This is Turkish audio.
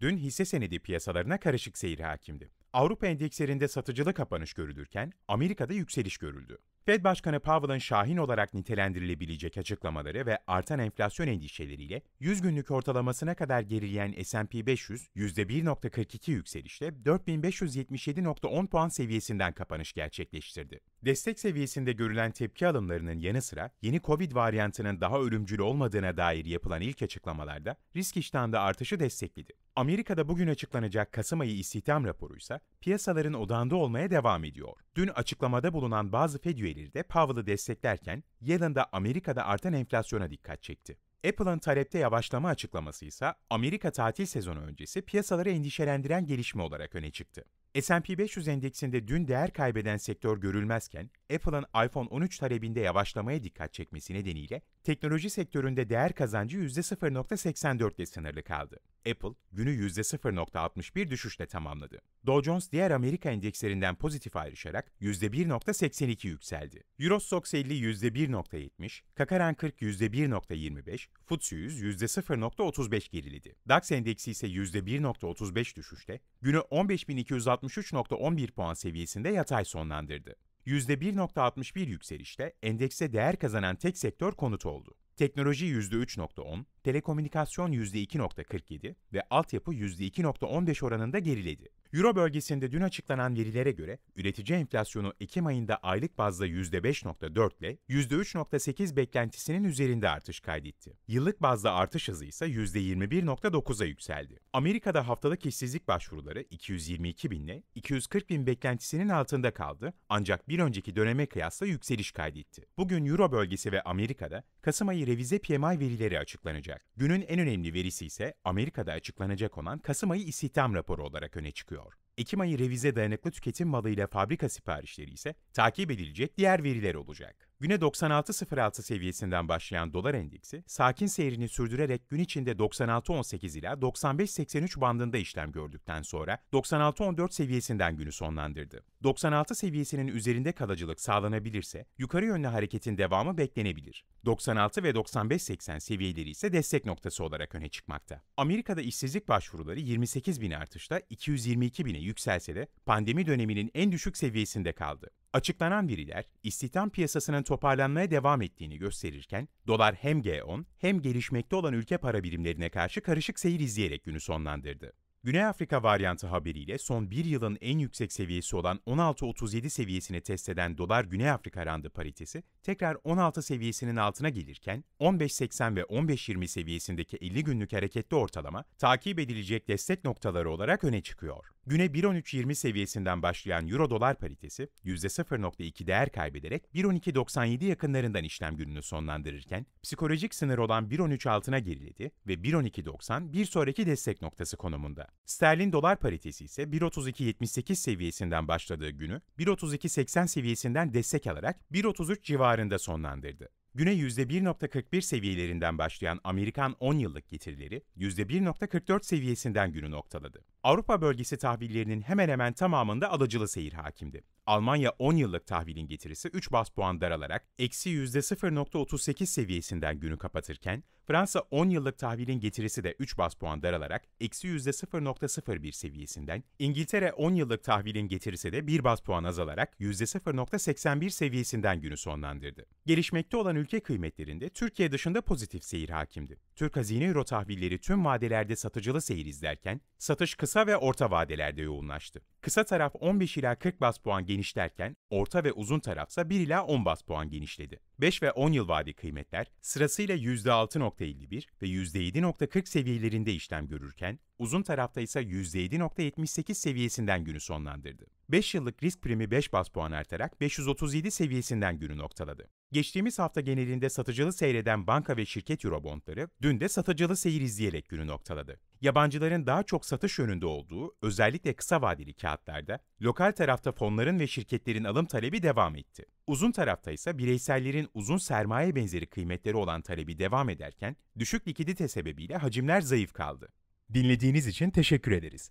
Dün hisse senedi piyasalarına karışık seyir hakimdi. Avrupa endekslerinde satıcılı kapanış görülürken Amerika'da yükseliş görüldü. Fed Başkanı Powell'ın şahin olarak nitelendirilebilecek açıklamaları ve artan enflasyon endişeleriyle 100 günlük ortalamasına kadar gerileyen S&P 500 %1.42 yükselişle 4577.10 puan seviyesinden kapanış gerçekleştirdi. Destek seviyesinde görülen tepki alımlarının yanı sıra yeni Covid varyantının daha ölümcül olmadığına dair yapılan ilk açıklamalarda risk iştahında artışı destekledi. Amerika'da bugün açıklanacak Kasım ayı istihdam raporu ise piyasaların odağında olmaya devam ediyor. Dün açıklamada bulunan bazı Fed üyeleri de Powell'ı desteklerken Yellen de Amerika'da artan enflasyona dikkat çekti. Apple'ın talepte yavaşlama açıklaması ise Amerika tatil sezonu öncesi piyasaları endişelendiren gelişme olarak öne çıktı. S&P 500 endeksinde dün değer kaybeden sektör görülmezken, Apple'ın iPhone 13 talebinde yavaşlamaya dikkat çekmesi nedeniyle teknoloji sektöründe değer kazancı %0.84 ile sınırlı kaldı. Apple günü %0.61 düşüşle tamamladı. Dow Jones diğer Amerika endekslerinden pozitif ayrışarak %1.82 yükseldi. Eurostox 50 %1.70, Kakaran 40 %1.25, FTSE 100 %0.35 geriledi. DAX endeksi ise %1.35 düşüşte günü 15.263.11 puan seviyesinde yatay sonlandırdı. %1.61 yükselişte endekse değer kazanan tek sektör konut oldu teknoloji %3.10, telekomünikasyon %2.47 ve altyapı %2.15 oranında geriledi. Euro bölgesinde dün açıklanan verilere göre üretici enflasyonu Ekim ayında aylık bazda %5.4 ile %3.8 beklentisinin üzerinde artış kaydetti. Yıllık bazda artış hızı ise %21.9'a yükseldi. Amerika'da haftalık işsizlik başvuruları 222 bin ile 240 bin beklentisinin altında kaldı ancak bir önceki döneme kıyasla yükseliş kaydetti. Bugün Euro bölgesi ve Amerika'da Kasım ayı revize PMI verileri açıklanacak. Günün en önemli verisi ise Amerika'da açıklanacak olan Kasım ayı istihdam raporu olarak öne çıkıyor. Ekim ayı revize dayanıklı tüketim malıyla fabrika siparişleri ise takip edilecek diğer veriler olacak. Güne 96.06 seviyesinden başlayan dolar endeksi, sakin seyrini sürdürerek gün içinde 96.18 ile 95.83 bandında işlem gördükten sonra 96.14 seviyesinden günü sonlandırdı. 96 seviyesinin üzerinde kalıcılık sağlanabilirse, yukarı yönlü hareketin devamı beklenebilir. 96 ve 95.80 seviyeleri ise destek noktası olarak öne çıkmakta. Amerika'da işsizlik başvuruları 28 bin artışla 222 bine yükselse de pandemi döneminin en düşük seviyesinde kaldı. Açıklanan veriler, istihdam piyasasının toparlanmaya devam ettiğini gösterirken, dolar hem G10 hem gelişmekte olan ülke para birimlerine karşı karışık seyir izleyerek günü sonlandırdı. Güney Afrika varyantı haberiyle son bir yılın en yüksek seviyesi olan 16.37 seviyesini test eden dolar-Güney Afrika randı paritesi tekrar 16 seviyesinin altına gelirken 15.80 ve 15.20 seviyesindeki 50 günlük hareketli ortalama takip edilecek destek noktaları olarak öne çıkıyor. Güne 1.13.20 seviyesinden başlayan Euro-Dolar paritesi %0.2 değer kaybederek 1.12.97 yakınlarından işlem gününü sonlandırırken psikolojik sınır olan 1.13 altına geriledi ve 1.12.90 bir sonraki destek noktası konumunda. Sterlin dolar paritesi ise 1.32.78 seviyesinden başladığı günü 1.32.80 seviyesinden destek alarak 1.33 civarında sonlandırdı. Güne %1.41 seviyelerinden başlayan Amerikan 10 yıllık getirileri %1.44 seviyesinden günü noktaladı. Avrupa bölgesi tahvillerinin hemen hemen tamamında alıcılı seyir hakimdi. Almanya 10 yıllık tahvilin getirisi 3 bas puan daralarak eksi %0.38 seviyesinden günü kapatırken, Fransa 10 yıllık tahvilin getirisi de 3 bas puan daralarak eksi %0.01 seviyesinden, İngiltere 10 yıllık tahvilin getirisi de 1 bas puan azalarak %0.81 seviyesinden günü sonlandırdı. Gelişmekte olan ülke kıymetlerinde Türkiye dışında pozitif seyir hakimdi. Türk hazine euro tahvilleri tüm vadelerde satıcılı seyir izlerken, satış kısa ve orta vadelerde yoğunlaştı. Kısa taraf 15 ila 40 bas puan genişlerken, orta ve uzun tarafsa 1 ila 10 bas puan genişledi. 5 ve 10 yıl vade kıymetler sırasıyla %6.51 ve %7.40 seviyelerinde işlem görürken, uzun tarafta ise %7.78 seviyesinden günü sonlandırdı. 5 yıllık risk primi 5 bas puan artarak 537 seviyesinden günü noktaladı. Geçtiğimiz hafta genelinde satıcılı seyreden banka ve şirket Eurobondları dün de satıcılı seyir izleyerek günü noktaladı. Yabancıların daha çok satış yönünde olduğu, özellikle kısa vadeli kağıtlarda, lokal tarafta fonların ve şirketlerin alım talebi devam etti. Uzun tarafta ise bireysellerin uzun sermaye benzeri kıymetleri olan talebi devam ederken, düşük likidite sebebiyle hacimler zayıf kaldı. Dinlediğiniz için teşekkür ederiz.